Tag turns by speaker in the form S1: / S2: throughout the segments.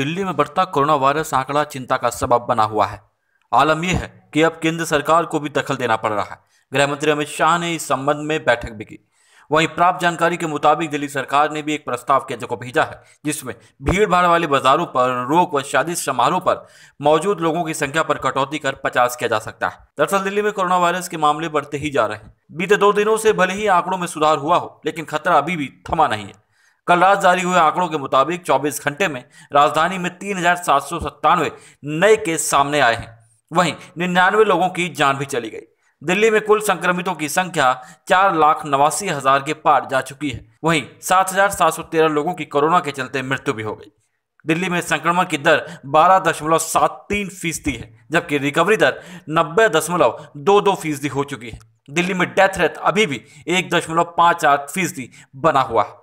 S1: दिल्ली में बढ़ता corona virus आंकड़ा चिंता का सबब बना हुआ है आलम यह है कि अब केंद्र सरकार को भी दखल देना पड़ रहा है गृह मंत्री अमित शाह ने इस संबंध में बैठक भी की वहीं प्राप्त जानकारी के मुताबिक दिल्ली सरकार ने भी एक प्रस्ताव केंद्र को भेजा है जिसमें भीड़ भाड़ वाले बाजारों पर रोक व शादी समारोह पर मौजूद लोगों की संख्या पर कटौती कर पचास किया जा सकता है दरअसल दिल्ली में कोरोना वायरस के मामले बढ़ते ही जा रहे हैं बीते दो दिनों से भले ही आंकड़ों में सुधार हुआ हो लेकिन खतरा अभी भी थमा नहीं है कल रात जारी हुए आंकड़ों के मुताबिक 24 घंटे में राजधानी में तीन नए केस सामने आए हैं वहीं निन्यानवे लोगों की जान भी चली गई दिल्ली में कुल संक्रमितों की संख्या चार लाख नवासी हजार के पार जा चुकी है वहीं सात हजार सात सौ तेरह लोगों की कोरोना के चलते मृत्यु भी हो गई दिल्ली में संक्रमण की दर बारह दशमलव सात तीन फीसदी है जबकि रिकवरी दर नब्बे दशमलव दो दो फीसदी हो चुकी है दिल्ली में डेथ रेट अभी भी एक दशमलव पाँच आठ फीसदी बना हुआ है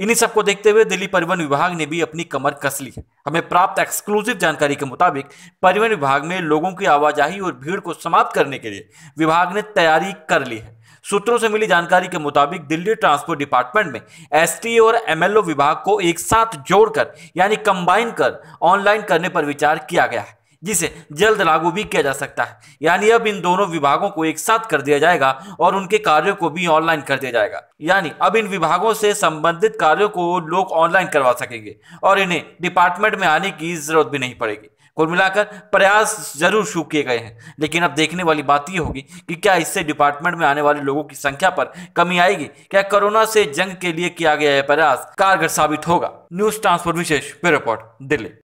S1: इन्हीं सबको देखते हुए दिल्ली परिवहन विभाग ने भी अपनी कमर कस ली है हमें प्राप्त एक्सक्लूसिव जानकारी के मुताबिक परिवहन विभाग में लोगों की आवाजाही और भीड़ को समाप्त करने के लिए विभाग ने तैयारी कर ली है सूत्रों से मिली जानकारी के मुताबिक दिल्ली ट्रांसपोर्ट डिपार्टमेंट में एस और एमएलओ विभाग को एक साथ जोड़कर यानी कंबाइन कर ऑनलाइन करने पर विचार किया गया है जिसे जल्द लागू भी किया जा सकता है यानी अब इन दोनों विभागों को एक साथ कर दिया जाएगा और उनके कार्यों को भी ऑनलाइन कर दिया जाएगा यानी अब इन विभागों से संबंधित कार्यों को लोग ऑनलाइन करवा सकेंगे और इन्हें डिपार्टमेंट में आने की जरूरत भी नहीं पड़ेगी कुल मिलाकर प्रयास जरूर शुरू किए गए हैं लेकिन अब देखने वाली बात यह होगी कि क्या इससे डिपार्टमेंट में आने वाले लोगों की संख्या पर कमी आएगी क्या कोरोना से जंग के लिए किया गया यह प्रयास कारगर साबित होगा न्यूज ट्रांसफर विशेष रिपोर्ट दिल्ली